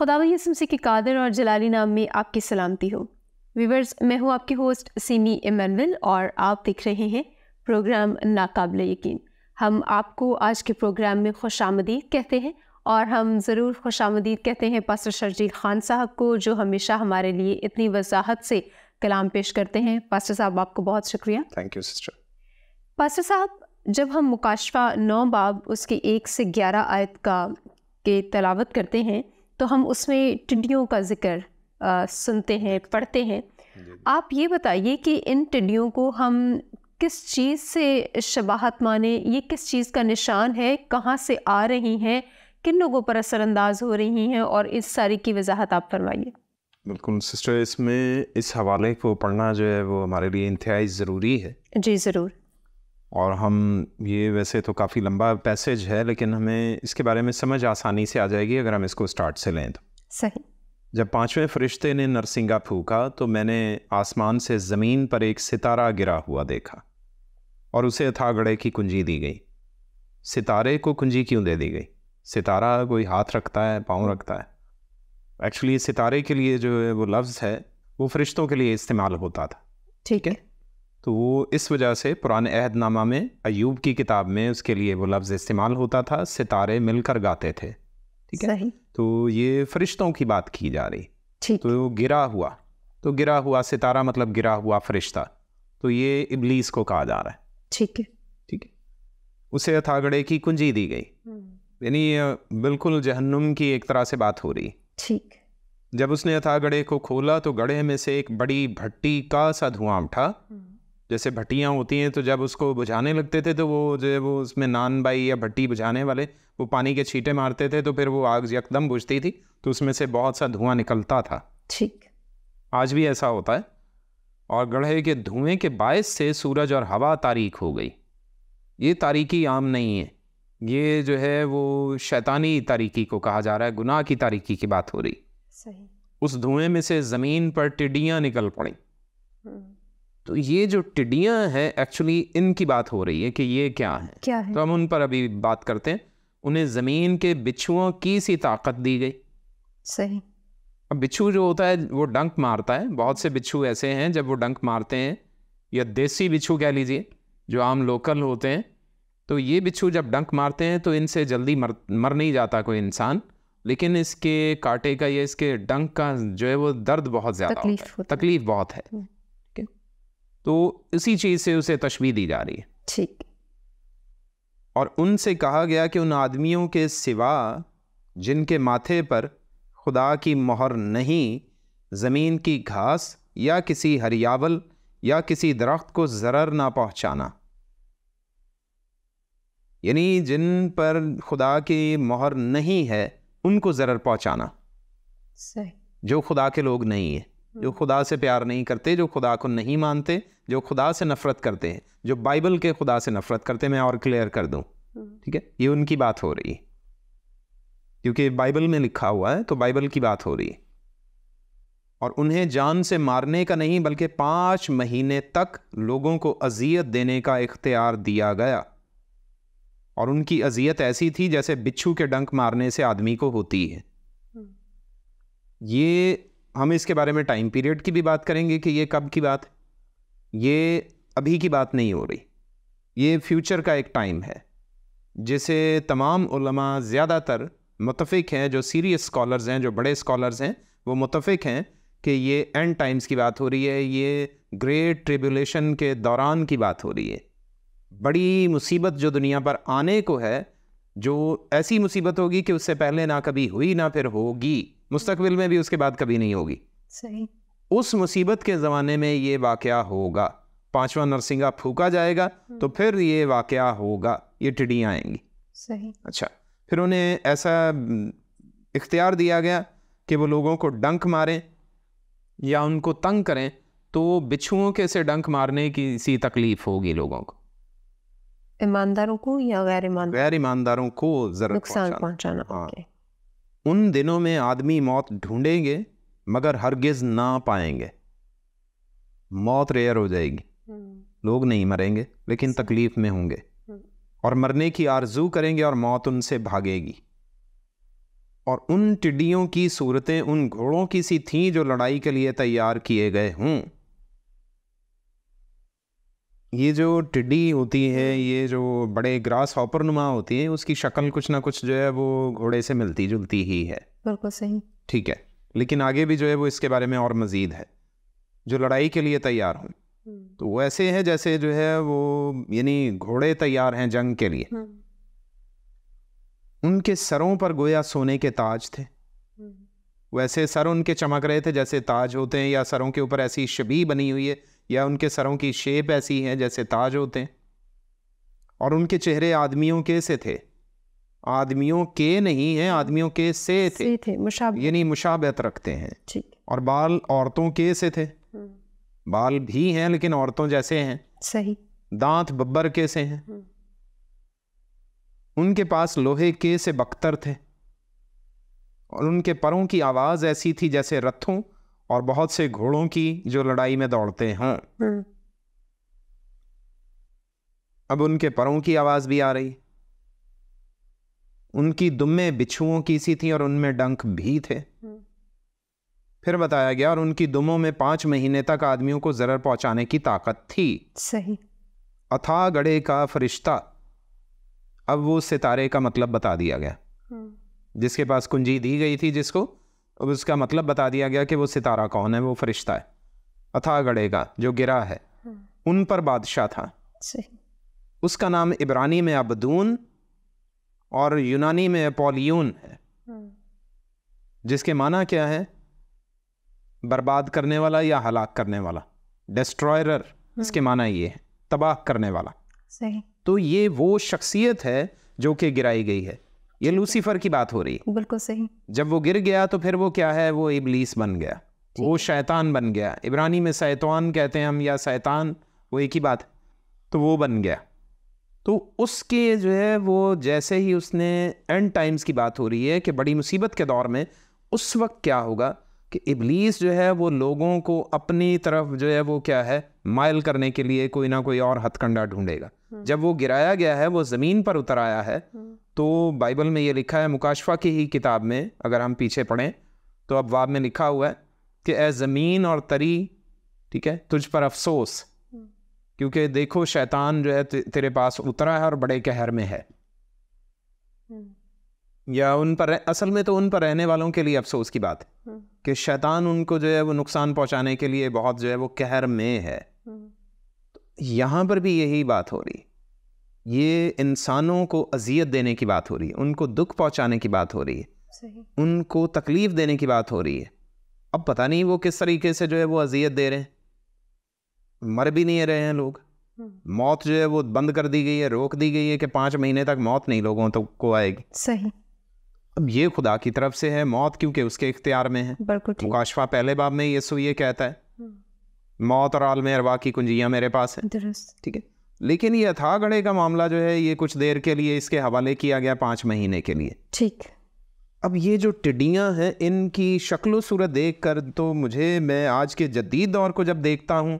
खुदा यसमसी के कादर और जलाली नाम में आपकी सलामती हो वीवर्स मैं हूँ आपकी होस्ट सीमी इमानुअल और आप देख रहे हैं प्रोग्राम नाकबिल यकीन हम आपको आज के प्रोग्राम में खुश आमदीद कहते हैं और हम ज़रूर खुश आमदीद कहते हैं पास्टर शर्जील ख़ान साहब को जो हमेशा हमारे लिए इतनी वजाहत से कलाम पेश करते हैं पास्टर साहब आपको बहुत शुक्रिया थैंक यू सिस्टर पास्टर साहब जब हम मुकाशवा नौ बाब उसके एक से ग्यारह आयत का के तलावत करते हैं तो हम उसमें टिड्डियों का जिक्र सुनते हैं पढ़ते हैं आप ये बताइए कि इन टिड्डियों को हम किस चीज़ से शबाहत माने ये किस चीज़ का निशान है कहाँ से आ रही हैं किन लोगों पर असरानंदाज हो रही हैं और इस सारी की वजाहत आप फरमाइए बिल्कुल सिस्टर इसमें इस हवाले को पढ़ना जो है वो हमारे लिए इंतहाई ज़रूरी है जी ज़रूर और हम ये वैसे तो काफ़ी लंबा पैसेज है लेकिन हमें इसके बारे में समझ आसानी से आ जाएगी अगर हम इसको स्टार्ट से लें तो सही जब पांचवें फरिश्ते ने नरसिंगा फूका तो मैंने आसमान से ज़मीन पर एक सितारा गिरा हुआ देखा और उसे अथागड़े की कुंजी दी गई सितारे को कुंजी क्यों दे दी गई सितारा कोई हाथ रखता है पाँव रखता है एक्चुअली सितारे के लिए जो है वो लफ्ज़ है वो फरिश्तों के लिए इस्तेमाल होता था ठीक है तो वो इस वजह से पुराने अहदनामा में अयूब की किताब में उसके लिए वो लफ्ज़ इस्तेमाल होता था सितारे मिलकर गाते थे ठीक है तो ये फरिश्तों की बात की जा रही ठीक तो गिरा हुआ तो गिरा हुआ सितारा मतलब गिरा हुआ फरिश्ता तो ये इबलीस को कहा जा रहा है ठीक है ठीक है उसे अथागड़े की कुंजी दी गई हम्म। यानी बिल्कुल जहन्नुम की एक तरह से बात हो रही ठीक जब उसने अथागड़े को खोला तो गड़े में से एक बड़ी भट्टी का सा धुआं उठा हम्म। जैसे भट्टियाँ होती हैं तो जब उसको बुझाने लगते थे तो वो जो है वो उसमें नान बाई या भट्टी बुझाने वाले वो पानी के छींटे मारते थे तो फिर वो आग यकदम बुझती थी तो उसमें से बहुत सा धुआं निकलता था ठीक आज भी ऐसा होता है और गढ़े के धुएं के बायस से सूरज और हवा तारीख हो गई ये तारीखी आम नहीं है ये जो है वो शैतानी तारीखी को कहा जा रहा है गुनाह की तारीखी की बात हो रही सही उस धुएं में से ज़मीन पर टिड्डियां निकल पड़ी हम्म। तो ये जो टिडियां हैं एक्चुअली इनकी बात हो रही है कि ये क्या है क्या है तो हम उन पर अभी बात करते हैं उन्हें ज़मीन के बिच्छुओं की सी ताकत दी गई सही अब बिच्छू जो होता है वो डंक मारता है बहुत से बिच्छू ऐसे हैं जब वो डंक मारते हैं या देसी बिच्छू कह लीजिए जो आम लोकल होते हैं तो ये बिच्छू जब डंक मारते हैं तो इनसे जल्दी मर मर नहीं जाता कोई इंसान लेकिन इसके काटे का या इसके डंक का जो है वो दर्द बहुत ज़्यादा तकलीफ, तकलीफ बहुत है हम्म। तो इसी चीज़ से उसे तशबी दी जा रही है ठीक और उनसे कहा गया कि उन आदमियों के सिवा जिनके माथे पर खुदा की मोहर नहीं ज़मीन की घास या किसी हरियावल या किसी दरख्त को ज़रर ना पहुँचाना यानी जिन पर खुदा की मोहर नहीं है उनको ज़रर पहुँचाना सही जो खुदा के लोग नहीं है जो खुदा से प्यार नहीं करते जो खुदा को नहीं मानते जो खुदा से नफ़रत करते हैं जो बाइबल के खुदा से नफ़रत करते हैं मैं और क्लियर कर दूं ठीक है ये उनकी बात हो रही है क्योंकि बाइबल में लिखा हुआ है तो बाइबल की बात हो रही है और उन्हें जान से मारने का नहीं बल्कि पांच महीने तक लोगों को अजियत देने का इख्तियार दिया गया और उनकी अजियत ऐसी थी जैसे बिच्छू के डंक मारने से आदमी को होती है ये हम इसके बारे में टाइम पीरियड की भी बात करेंगे कि ये कब की बात है ये अभी की बात नहीं हो रही ये फ्यूचर का एक टाइम है जिसे तमाम उलमा ज़्यादातर मुतफ़िक हैं जो सीरियस स्कॉलर्स हैं जो बड़े स्कॉलर्स हैं वो मुतफ़िक हैं कि ये एंड टाइम्स की बात हो रही है ये ग्रेट ट्रिब्यूलेशन के दौरान की बात हो रही है बड़ी मुसीबत जो दुनिया पर आने को है जो ऐसी मुसीबत होगी कि उससे पहले ना कभी हुई ना फिर होगी मुस्तबिल में भी उसके बाद कभी नहीं होगी सही उस मुसीबत के ज़माने में ये वाक़ होगा पांचवा नरसिंगा फूका जाएगा तो हम्म। फिर ये वाक़ होगा ये टिड्डियाँ आएंगी सही अच्छा फिर उन्हें ऐसा हम्म, इख्तियार दिया गया कि वो लोगों को डंक मारें या उनको तंग करें तो बिच्छुओं के से डंक मारने की सी तकलीफ होगी लोगों को ईमानदारों को या गैर ईमानदार गैर ईमानदारों को नुकसान पहुंचाना, पहुंचाना हाँ। उन दिनों में आदमी मौत ढूंढेंगे मगर हरगिज़ ना पाएंगे मौत रेयर हो जाएगी हम्म। लोग नहीं मरेंगे लेकिन तकलीफ़ में होंगे हम्म। और मरने की आरजू करेंगे और मौत उनसे भागेगी और उन टिड्डियों की सूरतें उन घोड़ों की सी थीं जो लड़ाई के लिए तैयार किए गए हों ये जो टिड्डी होती है ये जो बड़े ग्रास हॉपर नुमा होती है उसकी शक्ल कुछ ना कुछ जो है वो घोड़े से मिलती जुलती ही है बिल्कुल सही ठीक है लेकिन आगे भी जो है वो इसके बारे में और मज़ीद है जो लड़ाई के लिए तैयार हूँ हम्म। तो वो ऐसे है जैसे जो है वो यानी घोड़े तैयार हैं जंग के लिए हम्म। उनके सरों पर गोया सोने के ताज थे हम्म। वैसे सर उनके चमक रहे थे जैसे ताज होते हैं या सरों के ऊपर ऐसी शबी बनी हुई है या उनके सरों की शेप ऐसी है जैसे ताज होते हैं और उनके चेहरे आदमियों के से थे आदमियों के नहीं है आदमियों के से थे, से थे मुशाब यानी मुशाबत रखते हैं और बाल औरतों के से थे हम्म। बाल भी हैं लेकिन औरतों जैसे हैं सही दांत बब्बर के से हैं हम्म। उनके पास लोहे के से बख्तर थे और उनके परों की आवाज़ ऐसी थी जैसे रथों और बहुत से घोड़ों की जो लड़ाई में दौड़ते हैं हम्म। अब उनके परों की आवाज़ भी आ रही उनकी दुम्मे बिछुओं की सी थी और उनमें डंक भी थे हम्म। फिर बताया गया और उनकी दुमों में पांच महीने तक आदमियों को जरर पहुंचाने की ताकत थी सही अथा गड़े का फरिश्ता अब वो सितारे का मतलब बता दिया गया हम्म। जिसके पास कुंजी दी गई थी जिसको अब उसका मतलब बता दिया गया कि वो सितारा कौन है वो फरिश्ता है अथा गड़ेगा जो गिरा है हाँ। उन पर बादशाह था उसका नाम इब्रानी में अबदून और यूनानी में पोलियून है हाँ। जिसके माना क्या है बर्बाद करने वाला या हलाक करने वाला डिस्ट्रॉयर हाँ। इसके माना ये है तबाह करने वाला सही तो ये वो शख्सियत है जो कि गिराई गई है ये लूसीफर की बात हो रही बिल्कुल सही जब वो गिर गया तो फिर वो क्या है वो इबलीस बन गया वो शैतान बन गया इब्रानी में सैतवान कहते हैं हम या सैतान वो एक ही बात तो वो बन गया तो उसके जो है वो जैसे ही उसने एंड टाइम्स की बात हो रही है कि बड़ी मुसीबत के दौर में उस वक्त क्या होगा कि इबलीस जो है वो लोगों को अपनी तरफ जो है वो क्या है मायल करने के लिए कोई ना कोई और हथकंडा ढूंढेगा हम्म। जब वो गिराया गया है वो ज़मीन पर उतर आया है हम्म। तो बाइबल में ये लिखा है मुकाशफा की ही किताब में अगर हम पीछे पढ़ें तो अब वाब में लिखा हुआ है कि ए ज़मीन और तरी ठीक है तुझ पर अफसोस हम्म। क्योंकि देखो शैतान जो है तेरे पास उतरा है और बड़े कहर में है हम्म। या उन पर असल में तो उन पर रहने वालों के लिए अफसोस की बात है हम्म। कि शैतान उनको जो है वो नुकसान पहुंचाने के लिए बहुत जो है वो कहर में है यहाँ पर भी यही बात हो रही ये इंसानों को अजियत देने की बात हो रही है उनको दुख पहुंचाने की बात हो रही है सही। उनको तकलीफ़ देने की बात हो रही है अब पता नहीं वो किस तरीके से जो है वो अजियत दे रहे हैं मर भी नहीं रहे हैं लोग हम्म। मौत जो है वो बंद कर दी गई है रोक दी गई है कि पांच महीने तक मौत नहीं लोगों तो को आएगी सही अब ये खुदा की तरफ से है मौत क्योंकि उसके इख्तियार में है मुकाशवा पहले बाब में ये सो ये कहता है हम्म। मौत और आलम अरवा की कुंजियाँ मेरे पास है ठीक है लेकिन ये अथागढ़े का मामला जो है ये कुछ देर के लिए इसके हवाले किया गया पांच महीने के लिए ठीक अब ये जो टिडिया हैं इनकी शक्लो सूरत देख कर तो मुझे मैं आज के जदीद दौर को जब देखता हूँ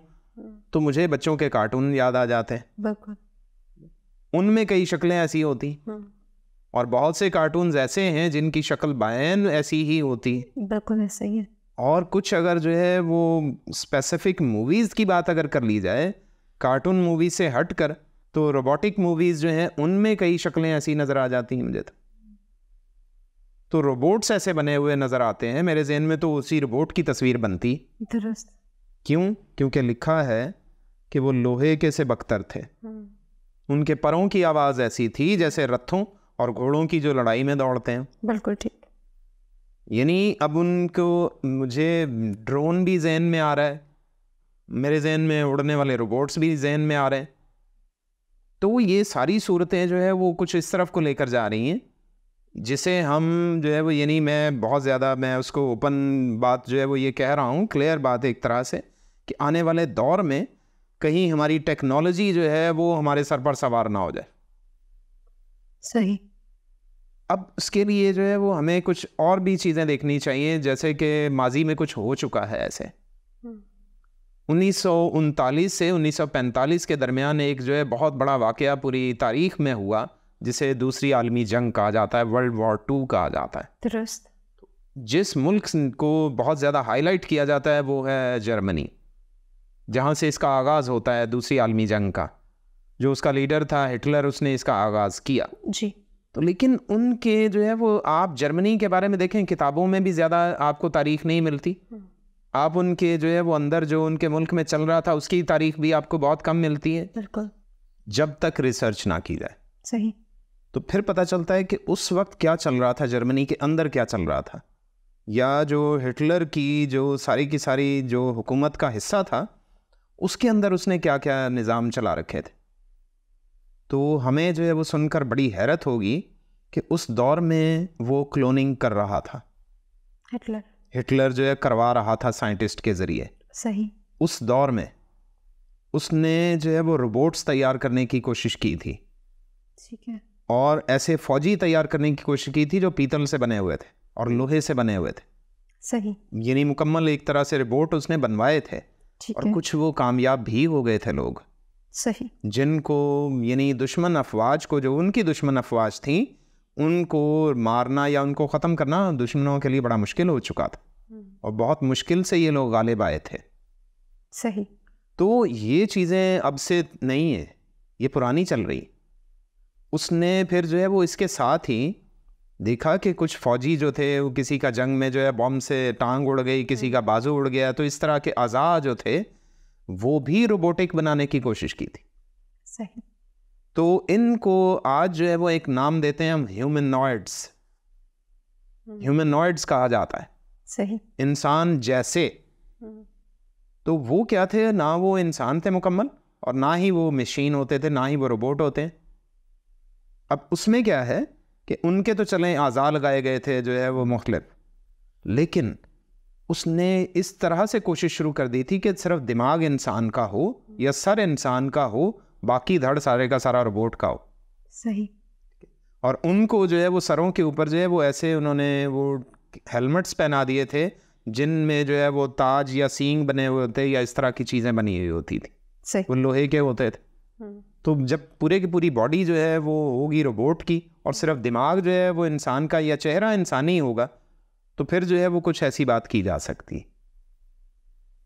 तो मुझे बच्चों के कार्टून याद आ जाते हैं बिल्कुल उनमें कई शक्लें ऐसी होती हम्म। और बहुत से कार्टून ऐसे हैं जिनकी शक्ल बैन ऐसी ही होती बिल्कुल ऐसा ही है और कुछ अगर जो है वो स्पेसिफिक मूवीज़ की बात अगर कर ली जाए कार्टून मूवी से हट कर तो रोबोटिक मूवीज़ जो हैं उनमें कई शक्लें ऐसी नज़र आ जाती हैं मुझे तो तो रोबोट्स ऐसे बने हुए नज़र आते हैं मेरे जहन में तो उसी रोबोट की तस्वीर बनती दुरुस्त क्यों क्योंकि लिखा है कि वो लोहे के से बख्तर थे हम्म। उनके परों की आवाज़ ऐसी थी जैसे रथों और घोड़ों की जो लड़ाई में दौड़ते हैं बिल्कुल ठीक यानी अब उनको मुझे ड्रोन भी जहन में आ रहा है मेरे जहन में उड़ने वाले रोबोट्स भी जहन में आ रहे हैं तो ये सारी सूरतें जो है वो कुछ इस तरफ को लेकर जा रही हैं जिसे हम जो है वो यानी मैं बहुत ज़्यादा मैं उसको ओपन बात जो है वो ये कह रहा हूँ क्लियर बात एक तरह से कि आने वाले दौर में कहीं हमारी टेक्नोलॉजी जो है वो हमारे सर पर सवार ना हो जाए सही अब उसके लिए जो है वो हमें कुछ और भी चीज़ें देखनी चाहिए जैसे कि माजी में कुछ हो चुका है ऐसे हम्म। उन्नीस से 1945 के दरमियान एक जो है बहुत बड़ा वाक़ पूरी तारीख में हुआ जिसे दूसरी आलमी जंग कहा जाता है वर्ल्ड वॉर टू कहा जाता है दुरुस्त जिस मुल्क को बहुत ज़्यादा हाईलाइट किया जाता है वो है जर्मनी जहाँ से इसका आगाज़ होता है दूसरी आलमी जंग का जो उसका लीडर था हिटलर उसने इसका आगाज़ किया जी तो लेकिन उनके जो है वो आप जर्मनी के बारे में देखें किताबों में भी ज़्यादा आपको तारीख नहीं मिलती हम्म। आप उनके जो है वो अंदर जो उनके मुल्क में चल रहा था उसकी तारीख भी आपको बहुत कम मिलती है बिल्कुल जब तक रिसर्च ना की जाए सही तो फिर पता चलता है कि उस वक्त क्या चल रहा था जर्मनी के अंदर क्या चल रहा था या जो हिटलर की जो सारी की सारी जो हुकूमत का हिस्सा था उसके अंदर उसने क्या क्या निज़ाम चला रखे थे तो हमें जो है वो सुनकर बड़ी हैरत होगी कि उस दौर में वो क्लोनिंग कर रहा था हिटलर हिटलर जो है करवा रहा था साइंटिस्ट के ज़रिए सही उस दौर में उसने जो है वो रोबोट्स तैयार करने की कोशिश की थी ठीक है और ऐसे फौजी तैयार करने की कोशिश की थी जो पीतल से बने हुए थे और लोहे से बने हुए थे सही यानी मुकम्मल एक तरह से रोबोट उसने बनवाए थे और कुछ वो कामयाब भी हो गए थे लोग सही जिनको यानी दुश्मन अफवाज को जो उनकी दुश्मन अफवाज थी उनको मारना या उनको ख़त्म करना दुश्मनों के लिए बड़ा मुश्किल हो चुका था हम्म। और बहुत मुश्किल से ये लोग गालिब आए थे सही तो ये चीज़ें अब से नहीं है ये पुरानी चल रही उसने फिर जो है वो इसके साथ ही देखा कि कुछ फौजी जो थे वो किसी का जंग में जो है बॉम्ब से टांग उड़ गई किसी हम्म। का बाजू उड़ गया तो इस तरह के अज़ा जो थे वो भी रोबोटिक बनाने की कोशिश की थी सही तो इनको आज जो है वो एक नाम देते हैं हम ह्यूमनॉइड्स ह्यूमनॉइड्स कहा जाता है सही इंसान जैसे हम्म। तो वो क्या थे ना वो इंसान थे मुकम्मल और ना ही वो मशीन होते थे ना ही वो रोबोट होते हैं अब उसमें क्या है कि उनके तो चले आज़ा लगाए गए थे जो है वो मुख्तलिफ लेकिन उसने इस तरह से कोशिश शुरू कर दी थी कि सिर्फ दिमाग इंसान का हो या सर इंसान का हो बाकी धड़ सारे का सारा रोबोट का हो सही और उनको जो है वो सरों के ऊपर जो है वो ऐसे उन्होंने वो हेलमेट्स पहना दिए थे जिनमें जो है वो ताज या सींग बने हुए होते या इस तरह की चीज़ें बनी हुई होती थी सही वो लोहे के होते थे हम्म। तो जब पूरे की पूरी बॉडी जो है वो होगी रोबोट की और सिर्फ दिमाग जो है वो इंसान का या चेहरा इंसानी होगा तो फिर जो है वो कुछ ऐसी बात की जा सकती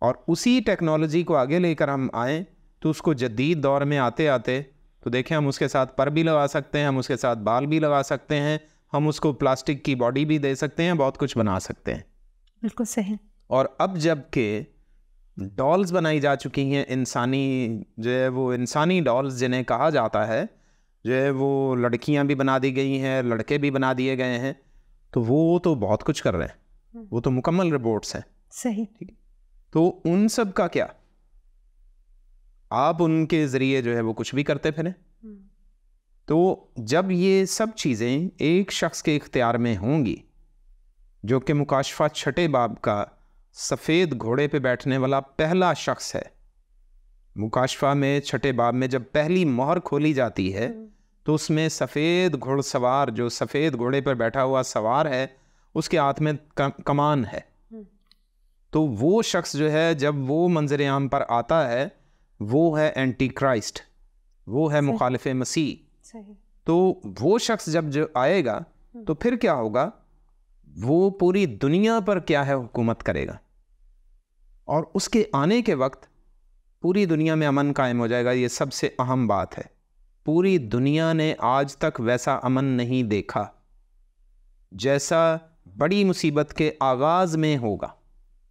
और उसी टेक्नोलॉजी को आगे लेकर हम आएँ तो उसको जदीद दौर में आते आते तो देखें हम उसके साथ पर भी लगा सकते हैं हम उसके साथ बाल भी लगा सकते हैं हम उसको प्लास्टिक की बॉडी भी दे सकते हैं बहुत कुछ बना सकते हैं बिल्कुल सही और अब जबकि डॉल्स बनाई जा चुकी हैं इंसानी जो है वो इंसानी डॉल्स जिन्हें कहा जाता है जो है वो लड़कियां भी बना दी गई हैं लड़के भी बना दिए गए हैं तो वो तो बहुत कुछ कर रहे हैं हम्म। वो तो मुकम्मल रिपोर्ट्स हैं सही ठीक है तो उन सब का क्या आप उनके ज़रिए जो है वो कुछ भी करते फिरें हम्म। तो जब ये सब चीज़ें एक शख्स के इख्तियार में होंगी जो कि मुकाशफा छठे बाब का सफ़ेद घोड़े पे बैठने वाला पहला शख्स है मुकाशफा में छठे बाब में जब पहली मोहर खोली जाती है हम्म। तो उसमें सफ़ेद घोड़सवार जो सफ़ेद घोड़े पर बैठा हुआ सवार है उसके हाथ में कमान है हम्म। तो वो शख्स जो है जब वो मंजर आम पर आता है वो है एंटी क्राइस्ट वो है मुखालफ मसीह तो वो शख्स जब जो आएगा हम्म। तो फिर क्या होगा वो पूरी दुनिया पर क्या है हुकूमत करेगा और उसके आने के वक्त पूरी दुनिया में अमन कायम हो जाएगा ये सबसे अहम बात है पूरी दुनिया ने आज तक वैसा अमन नहीं देखा जैसा बड़ी मुसीबत के आगाज़ में होगा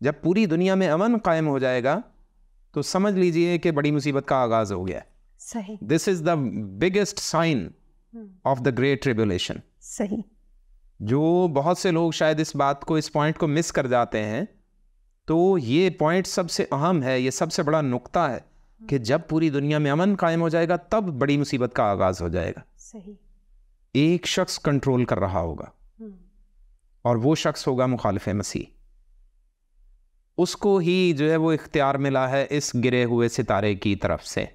जब पूरी दुनिया में अमन कायम हो जाएगा तो समझ लीजिए कि बड़ी मुसीबत का आगाज हो गया सही this is the biggest sign of the great tribulation सही जो बहुत से लोग शायद इस बात को इस पॉइंट को मिस कर जाते हैं तो ये पॉइंट सबसे अहम है ये सबसे बड़ा नुकता है हम्म। कि जब पूरी दुनिया में अमन कायम हो जाएगा तब बड़ी मुसीबत का आगाज हो जाएगा सही एक शख्स कंट्रोल कर रहा होगा हम्म। और वो शख्स होगा मुखालफ मसीह उसको ही जो है वो इख्तियार मिला है इस गिरे हुए सितारे की तरफ से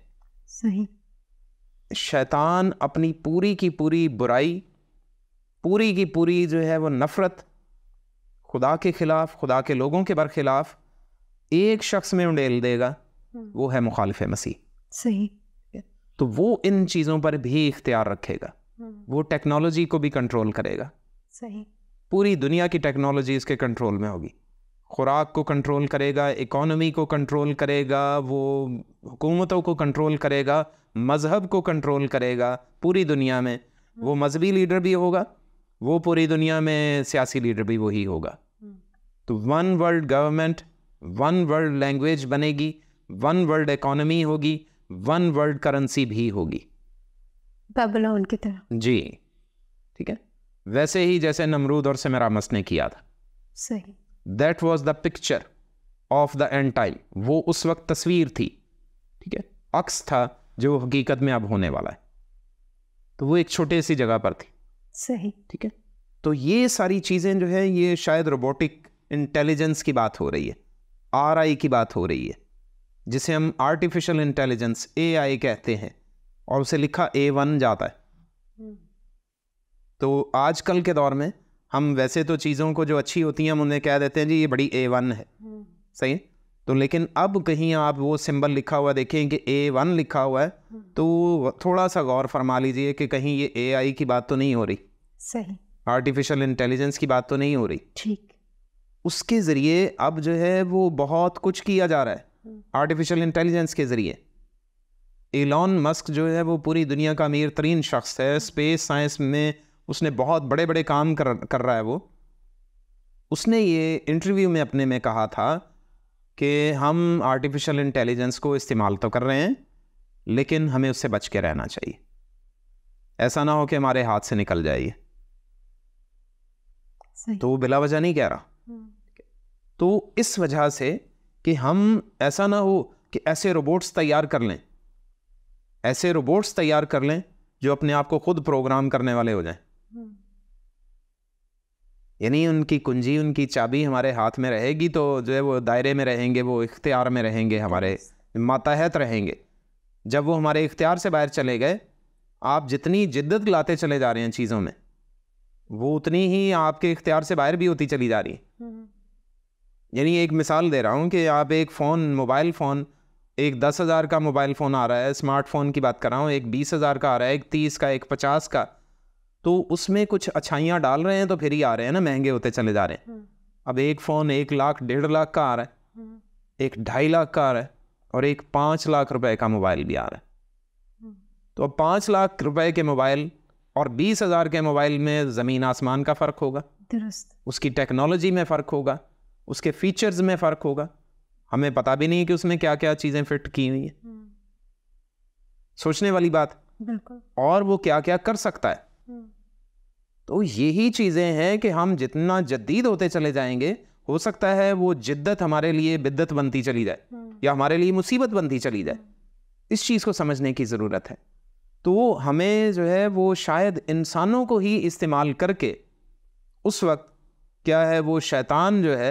सही शैतान अपनी पूरी की पूरी बुराई पूरी की पूरी जो है वो नफ़रत खुदा के ख़िलाफ़ खुदा के लोगों के बरखिलाफ़ एक शख्स में उंडेल देगा हम्म। वो है मुखालफ मसीह सही तो वो इन चीज़ों पर भी इख्तियार रखेगा हम्म। वो टेक्नोलॉजी को भी कंट्रोल करेगा सही पूरी दुनिया की टेक्नोलॉजी इसके कंट्रोल में होगी खुराक को कंट्रोल करेगा इकोनॉमी को कंट्रोल करेगा वो हुकूमतों को कंट्रोल करेगा मज़हब को कंट्रोल करेगा पूरी दुनिया में हम्म। वो मजहबी लीडर भी होगा वो पूरी दुनिया में सियासी लीडर भी वही होगा हम्म। तो one world government one world language बनेगी वन वर्ल्ड इकोनॉमी होगी वन वर्ल्ड करेंसी भी होगी बेबलोन की तरह जी ठीक है वैसे ही जैसे नमरूद और सेमरामस ने किया था सही that was the picture of the end time वो उस वक्त तस्वीर थी ठीक है अक्स था जो हकीकत में अब होने वाला है तो वो एक छोटे सी जगह पर थी सही ठीक है तो ये सारी चीज़ें जो है ये शायद रोबोटिक इंटेलिजेंस की बात हो रही है आर आई की बात हो रही है जिसे हम आर्टिफिशियल इंटेलिजेंस ए आई कहते हैं और उसे लिखा ए वन जाता है हम्म। तो आजकल के दौर में हम वैसे तो चीज़ों को जो अच्छी होती हैं हम उन्हें कह देते हैं जी ये बड़ी ए वन है हम्म। सही है तो लेकिन अब कहीं आप वो सिंबल लिखा हुआ देखें कि ए वन लिखा हुआ है हम्म। तो थोड़ा सा गौर फरमा लीजिए कि कहीं ये ए आई की बात तो नहीं हो रही सही आर्टिफिशियल इंटेलिजेंस की बात तो नहीं हो रही ठीक उसके ज़रिए अब जो है वो बहुत कुछ किया जा रहा है आर्टिफिशियल हम्म। इंटेलिजेंस के ज़रिए एलॉन मस्क जो है वो पूरी दुनिया का अमीर तरीन शख्स है स्पेस साइंस में उसने बहुत बड़े बड़े काम कर कर रहा है वो उसने ये इंटरव्यू में अपने में कहा था कि हम आर्टिफिशियल इंटेलिजेंस को इस्तेमाल तो कर रहे हैं लेकिन हमें उससे बच के रहना चाहिए ऐसा ना हो कि हमारे हाथ से निकल जाइए तो वो बिला वजह नहीं कह रहा हम्म। तो इस वजह से कि हम ऐसा ना हो कि ऐसे रोबोट्स तैयार कर लें ऐसे रोबोट्स तैयार कर लें जो अपने आप को खुद प्रोग्राम करने वाले हो जाएं हम्म। यानी उनकी कुंजी उनकी चाबी हमारे हाथ में रहेगी तो जो है वो दायरे में रहेंगे वो इख्तियार में रहेंगे हमारे मातहत रहेंगे जब वो हमारे इख्तियार से बाहर चले गए आप जितनी जिद्दत लाते चले जा रहे हैं चीज़ों में वो उतनी ही आपके इख्तियार से बाहर भी होती चली जा रही है हम्म। यानी एक मिसाल दे रहा हूँ कि आप एक फ़ोन मोबाइल फ़ोन एक दस हज़ार का मोबाइल फ़ोन आ रहा है स्मार्टफोन की बात कर रहा हूँ एक बीस हज़ार का आ रहा है एक तीस का एक पचास का तो उसमें कुछ अच्छाइयाँ डाल रहे हैं तो फिर ही आ रहे हैं ना महंगे होते चले जा रहे हैं हम्म। अब एक फ़ोन एक लाख डेढ़ लाख का आ रहा है हम्म। एक ढाई लाख का आ रहा है और एक पाँच लाख रुपए का मोबाइल भी आ रहा है हम्म। तो अब पाँच लाख रुपए के मोबाइल और बीस हज़ार के मोबाइल में ज़मीन आसमान का फ़र्क होगा दुरुस्त उसकी टेक्नोलॉजी में फ़र्क होगा उसके फीचर्स में फ़र्क होगा हमें पता भी नहीं है कि उसमें क्या क्या चीज़ें फिट की हुई हैं सोचने वाली बात और वो क्या क्या कर सकता है तो यही चीज़ें हैं कि हम जितना जदीद होते चले जाएंगे हो सकता है वो जिद्दत हमारे लिए बिद्दत बनती चली जाए हम्म। या हमारे लिए मुसीबत बनती चली जाए हम्म। इस चीज़ को समझने की ज़रूरत है तो हमें जो है वो शायद इंसानों को ही इस्तेमाल करके उस वक्त क्या है वो शैतान जो है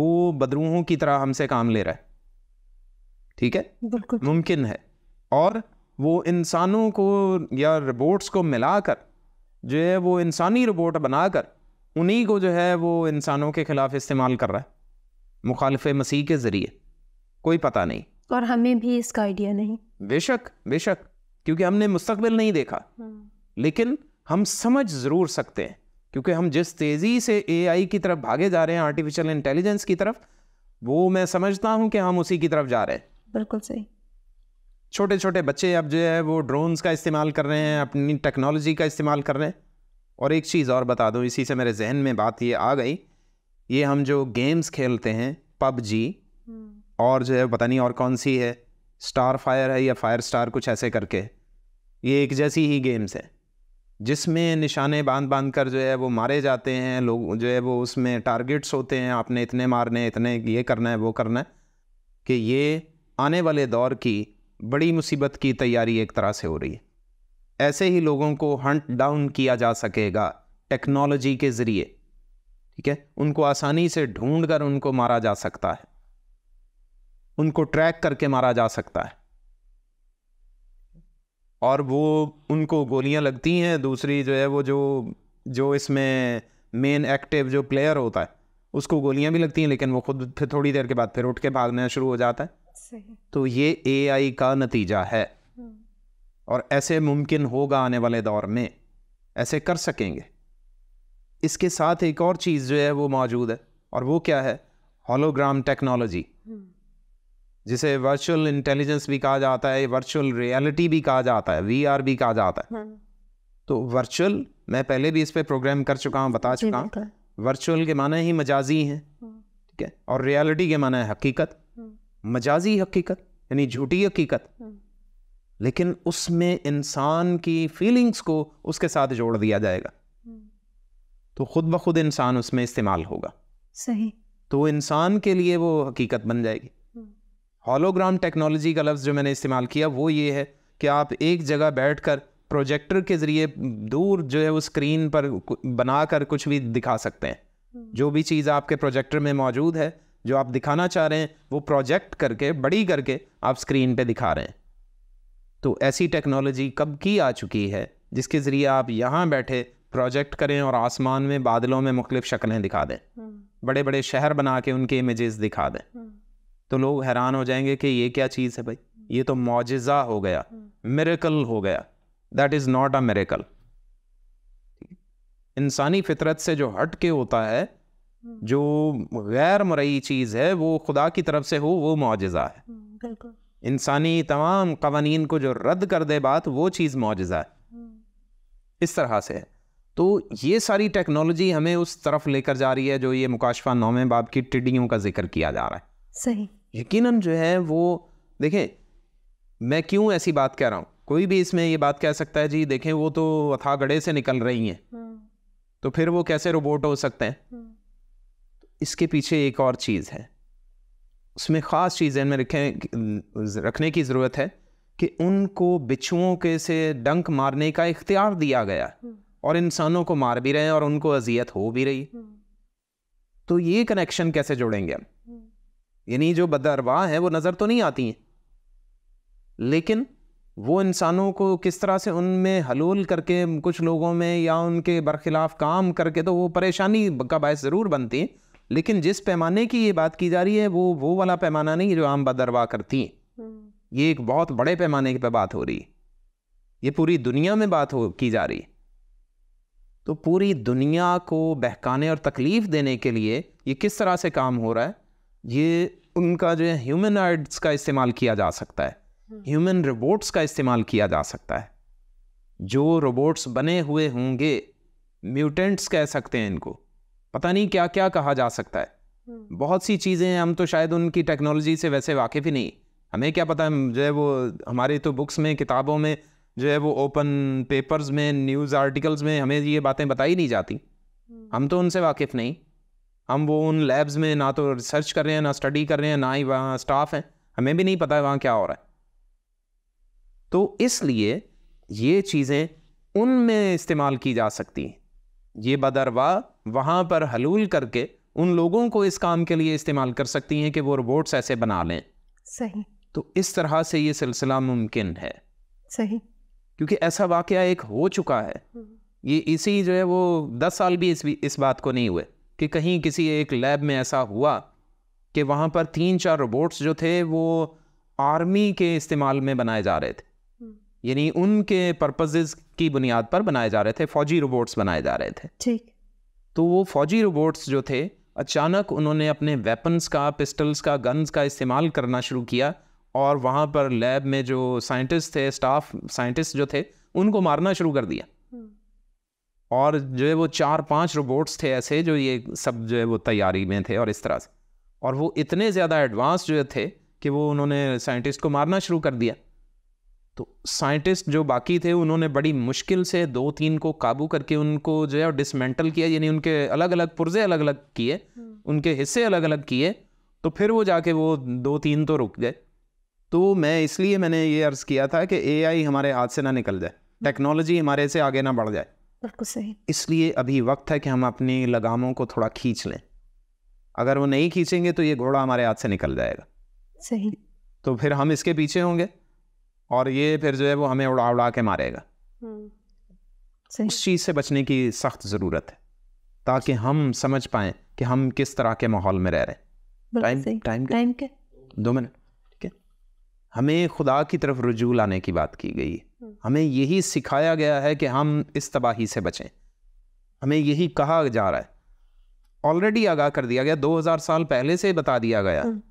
वो बदरूहों की तरह हमसे काम ले रहा है ठीक है बिल्कुल मुमकिन है और वो इंसानों को या रोबोट्स को मिलाकर जो है वो इंसानी रोबोट बनाकर उन्हीं को जो है वो इंसानों के ख़िलाफ़ इस्तेमाल कर रहा है मुखालफ मसीह के ज़रिए कोई पता नहीं और हमें भी इसका आइडिया नहीं बेशक बेशक क्योंकि हमने मुस्तबिल नहीं देखा हाँ। लेकिन हम समझ ज़रूर सकते हैं क्योंकि हम जिस तेज़ी से एआई की तरफ भागे जा रहे हैं आर्टिफिशियल इंटेलिजेंस की तरफ वो मैं समझता हूँ कि हम उसी की तरफ जा रहे हैं बिल्कुल सही छोटे छोटे बच्चे अब जो है वो ड्रोन्स का इस्तेमाल कर रहे हैं अपनी टेक्नोलॉजी का इस्तेमाल कर रहे हैं और एक चीज़ और बता दूँ इसी से मेरे जहन में बात ये आ गई ये हम जो गेम्स खेलते हैं पबजी हम्म। और जो है पता नहीं और कौन सी है स्टार फायर है या फायर स्टार कुछ ऐसे करके ये एक जैसी ही गेम्स हैं जिसमें निशाने बांध बांध कर जो है वो मारे जाते हैं लोग जो है वो उसमें टारगेट्स होते हैं आपने इतने मारने इतने ये करना है वो करना है कि ये आने वाले दौर की बड़ी मुसीबत की तैयारी एक तरह से हो रही है ऐसे ही लोगों को हंट डाउन किया जा सकेगा टेक्नोलॉजी के ज़रिए ठीक है उनको आसानी से ढूंढ कर उनको मारा जा सकता है उनको ट्रैक करके मारा जा सकता है और वो उनको गोलियां लगती हैं दूसरी जो है वो जो जो इसमें मेन एक्टिव जो प्लेयर होता है उसको गोलियां भी लगती हैं लेकिन वो खुद फिर थोड़ी देर के बाद फिर उठ के भागना शुरू हो जाता है तो ये एआई का नतीजा है हाँ। और ऐसे मुमकिन होगा आने वाले दौर में ऐसे कर सकेंगे इसके साथ एक और चीज़ जो है वो मौजूद है और वो क्या है हॉलोग्राम टेक्नोलॉजी जिसे वर्चुअल इंटेलिजेंस भी कहा जाता है वर्चुअल रियलिटी भी कहा जाता है वी भी कहा जाता है हाँ। तो वर्चुअल मैं पहले भी इस पर प्रोग्राम कर चुका हूँ बता चुका हूँ वर्चुअल के माने ही मजाजी हैं हाँ। ठीक है और रियलिटी के माने हकीकत मजाजी हकीकत यानी झूठी हकीकत हम्म। लेकिन उसमें इंसान की फीलिंग्स को उसके साथ जोड़ दिया जाएगा हम्म। तो खुद ब खुद इंसान उसमें इस्तेमाल होगा सही तो इंसान के लिए वो हकीकत बन जाएगी हॉलोग्राम टेक्नोलॉजी का लफ्ज़ जो मैंने इस्तेमाल किया वो ये है कि आप एक जगह बैठ कर प्रोजेक्टर के ज़रिए दूर जो है वो स्क्रीन पर बना कर कुछ भी दिखा सकते हैं हम्म। जो भी चीज़ आपके प्रोजेक्टर में मौजूद है जो आप दिखाना चाह रहे हैं वो प्रोजेक्ट करके बड़ी करके आप स्क्रीन पे दिखा रहे हैं तो ऐसी टेक्नोलॉजी कब की आ चुकी है जिसके ज़रिए आप यहाँ बैठे प्रोजेक्ट करें और आसमान में बादलों में मुख्तफ शक्लें दिखा दें हम्म। बड़े बड़े शहर बना के उनके इमेजेस दिखा दें हम्म। तो लोग हैरान हो जाएंगे कि ये क्या चीज़ है भाई ये तो मुआजा हो गया मेरेकल हम्म। हो गया that is not a miracle इंसानी फितरत से जो हट के होता है हम्म। जो गैर मरई चीज़ है वो खुदा की तरफ से हो वो मुआजा है हम्म, इंसानी तमाम कवानीन को जो रद्द कर दे बात वो चीज़ मुआजा है हम्म। इस तरह से है तो ये सारी टेक्नोलॉजी हमें उस तरफ लेकर जा रही है जो ये मुकाशफा नौमे बाप की टिड्डियों का जिक्र किया जा रहा है सही यकीनन जो है वो देखें मैं क्यों ऐसी बात कह रहा हूँ कोई भी इसमें ये बात कह सकता है जी देखें वो तो अथागढ़े से निकल रही हैं तो फिर वो कैसे रोबोट हो सकते हैं इसके पीछे एक और चीज़ है उसमें ख़ास चीज़ में रखें रखने की ज़रूरत है कि उनको बिच्छुओं के से डंक मारने का इख्तियार दिया गया हम्म। और इंसानों को मार भी रहे हैं और उनको अजियत हो भी रही हम्म। तो ये कनेक्शन कैसे जोड़ेंगे हम हम्म। यानी जो बदरवाह है वो नज़र तो नहीं आती हैं लेकिन वो इंसानों को किस तरह से उनमें हलूल करके कुछ लोगों में या उनके बरखिलाफ़ काम करके तो वो परेशानी का बायस ज़रूर बनती है लेकिन जिस पैमाने की ये बात की जा रही है वो वो वाला पैमाना नहीं जो आम बदरवा करती हैं हम्म। ये एक बहुत बड़े पैमाने पर बात हो रही है ये पूरी दुनिया में बात हो की जा रही है तो पूरी दुनिया को बहकाने और तकलीफ़ देने के लिए ये किस तरह से काम हो रहा है ये उनका जो है ह्यूमन आर्ट्स का इस्तेमाल किया जा सकता है ह्यूमन रोबोट्स का इस्तेमाल किया जा सकता है जो रोबोट्स बने हुए होंगे म्यूटेंट्स कह सकते हैं इनको पता नहीं क्या क्या कहा जा सकता है हम्म। बहुत सी चीज़ें हैं हम तो शायद उनकी टेक्नोलॉजी से वैसे वाकिफ़ ही नहीं हमें क्या पता है जो है वो हमारे तो बुक्स में किताबों में जो है वो ओपन पेपर्स में न्यूज़ आर्टिकल्स में हमें ये बातें बताई नहीं जाती हम्म। हम तो उनसे वाकिफ़ नहीं हम वो उन लैब्स में ना तो रिसर्च कर रहे हैं ना स्टडी कर रहे हैं ना ही वहाँ स्टाफ हैं हमें भी नहीं पता है वहाँ क्या हो रहा है तो इसलिए ये चीज़ें उनमें इस्तेमाल की जा सकती हैं ये बदरवा वहाँ पर हलूल करके उन लोगों को इस काम के लिए इस्तेमाल कर सकती हैं कि वो रोबोट्स ऐसे बना लें सही तो इस तरह से ये सिलसिला मुमकिन है सही क्योंकि ऐसा वाक़ एक हो चुका है हम्म। ये इसी जो है वो दस साल भी इस इस बात को नहीं हुए कि कहीं किसी एक लैब में ऐसा हुआ कि वहाँ पर तीन चार रोबोट्स जो थे वो आर्मी के इस्तेमाल में बनाए जा रहे थे हम्म। यानी उनके पर्पजेज की बुनियाद पर बनाए जा रहे थे फौजी रोबोट्स बनाए जा रहे थे ठीक तो वो फौजी रोबोट्स जो थे अचानक उन्होंने अपने वेपन्स का पिस्टल्स का गन्स का इस्तेमाल करना शुरू किया और वहाँ पर लैब में जो साइंटिस्ट थे स्टाफ साइंटिस्ट जो थे उनको मारना शुरू कर दिया हम्म। और जो है वो चार पांच रोबोट्स थे ऐसे जो ये सब जो है वो तैयारी में थे और इस तरह से और वो इतने ज़्यादा एडवांस जो थे कि वो उन्होंने साइंटिस्ट को मारना शुरू कर दिया तो साइंटिस्ट जो बाकी थे उन्होंने बड़ी मुश्किल से दो तीन को काबू करके उनको जो है डिसमेंटल किया यानी उनके अलग अलग पुर्जे अलग अलग किए हम्म। उनके हिस्से अलग अलग किए तो फिर वो जाके वो दो तीन तो रुक गए तो मैं इसलिए मैंने ये अर्ज़ किया था कि एआई हमारे हाथ से ना निकल जाए टेक्नोलॉजी हम्म। हमारे से आगे ना बढ़ जाए बिल्कुल सही इसलिए अभी वक्त है कि हम अपनी लगामों को थोड़ा खींच लें अगर वो नहीं खींचेंगे तो ये घोड़ा हमारे हाथ से निकल जाएगा सही तो फिर हम इसके पीछे होंगे और ये फिर जो है वो हमें उड़ा उड़ा के मारेगा हम्म। उस चीज़ से बचने की सख्त ज़रूरत है ताकि हम समझ पाए कि हम किस तरह के माहौल में रह रहे हैं टाइम टाइम के दो मिनट ठीक है हमें खुदा की तरफ रुझू लाने की बात की गई है हम्म। हमें यही सिखाया गया है कि हम इस तबाही से बचें हमें यही कहा जा रहा है ऑलरेडी आगाह कर दिया गया 2000 साल पहले से बता दिया गया हम्म।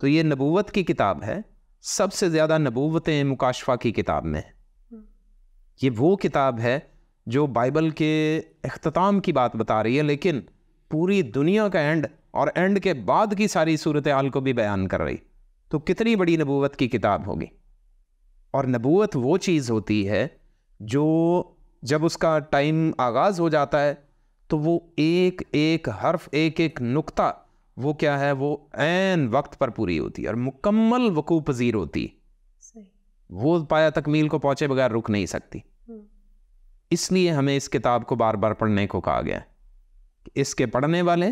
तो ये नबूवत की किताब है सबसे ज़्यादा नबूवतें मुकाशफा की किताब में हम्म। ये वो किताब है जो बाइबल के अख्ताम की बात बता रही है लेकिन पूरी दुनिया का एंड और एंड के बाद की सारी सूरत आल को भी बयान कर रही तो कितनी बड़ी नबूवत की किताब होगी और नबूवत वो चीज़ होती है जो जब उसका टाइम आगाज़ हो जाता है तो वो एक एक हर्फ एक एक नुक्ता वो क्या है वो एन वक्त पर पूरी होती है और मुकम्मल वकू पजीर होती वो पाया तकमील को पहुंचे बगैर रुक नहीं सकती हम्म। इसलिए हमें इस किताब को बार बार पढ़ने को कहा गया इसके पढ़ने वाले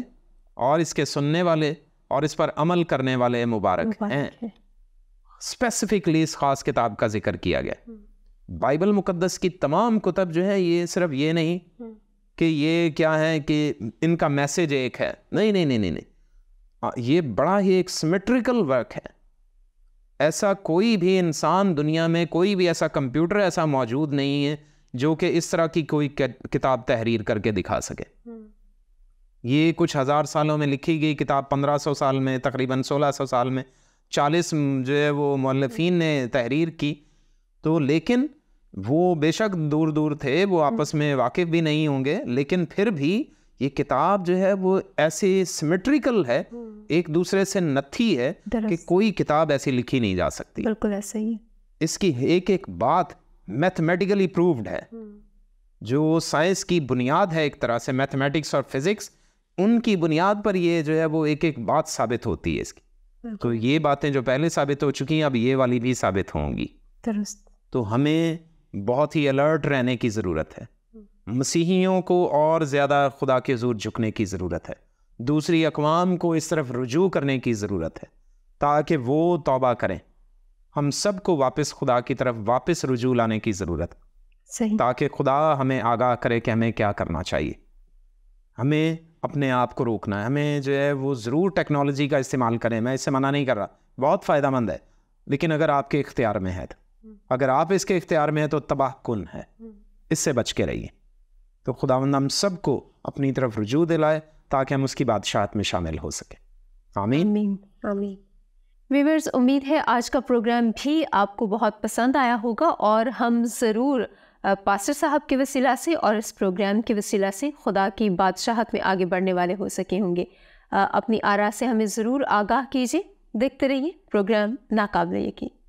और इसके सुनने वाले और इस पर अमल करने वाले मुबारक, मुबारक हैं स्पेसिफिकली इस ख़ास किताब का जिक्र किया गया हम्म। बाइबल मुकद्दस की तमाम कुतब जो है ये सिर्फ ये नहीं हम्म। कि ये क्या है कि इनका मैसेज एक है नहीं नहीं नहीं नहीं, नहीं। हाँ, ये बड़ा ही एक सिमेट्रिकल वर्क है ऐसा कोई भी इंसान दुनिया में कोई भी ऐसा कंप्यूटर ऐसा मौजूद नहीं है जो कि इस तरह की कोई किताब तहरीर करके दिखा सके हम्म। ये कुछ हज़ार सालों में लिखी गई किताब पंद्रह सौ साल में तकरीबन सोलह सौ साल में चालीस जो है वो मौलफिन ने तहरीर की तो लेकिन वो बेशक दूर दूर थे वो हम्म। आपस में वाकिफ़ भी नहीं होंगे लेकिन फिर भी ये किताब जो है वो ऐसे सिमेट्रिकल है हम्म। एक दूसरे से नथी है कि कोई किताब ऐसी लिखी नहीं जा सकती बिल्कुल ऐसे ही इसकी एक एक बात मैथमेटिकली प्रूव्ड है हम्म। जो साइंस की बुनियाद है एक तरह से मैथमेटिक्स और फिजिक्स उनकी बुनियाद पर ये जो है वो एक एक बात साबित होती है इसकी तो ये बातें जो पहले साबित हो चुकी हैं अब ये वाली भी साबित होंगी तो हमें बहुत ही अलर्ट रहने की ज़रूरत है मसीहियों को और ज़्यादा खुदा के जोर झुकने की ज़रूरत है दूसरी अकवाम को इस तरफ रुजू करने की ज़रूरत है ताकि वो तोबा करें हम सबको वापस खुदा की तरफ वापस रुजू लाने की ज़रूरत सही ताकि खुदा हमें आगाह करे कि हमें क्या करना चाहिए हमें अपने आप को रोकना है हमें जो है वो ज़रूर टेक्नोलॉजी का इस्तेमाल करें मैं इससे मना नहीं कर रहा बहुत फ़ायदा है लेकिन अगर आपके इख्तियार में है तो हम्म। अगर आप इसके इख्तियार में हैं तो तबाह कन है हम्म। इससे बच के रहिए तो खुदा हम सबको अपनी तरफ रुजू दिलाए ताकि हम उसकी बादशाहत में शामिल हो सकें आमीन आमीन आमीन वीवर्स उम्मीद है आज का प्रोग्राम भी आपको बहुत पसंद आया होगा और हम ज़रूर पास्टर साहब के वसीला से और इस प्रोग्राम के वसीला से खुदा की बादशाहत में आगे बढ़ने वाले हो सके होंगे अपनी आरा से हमें ज़रूर आगाह कीजिए देखते रहिए प्रोग्राम नाकाबले यकीन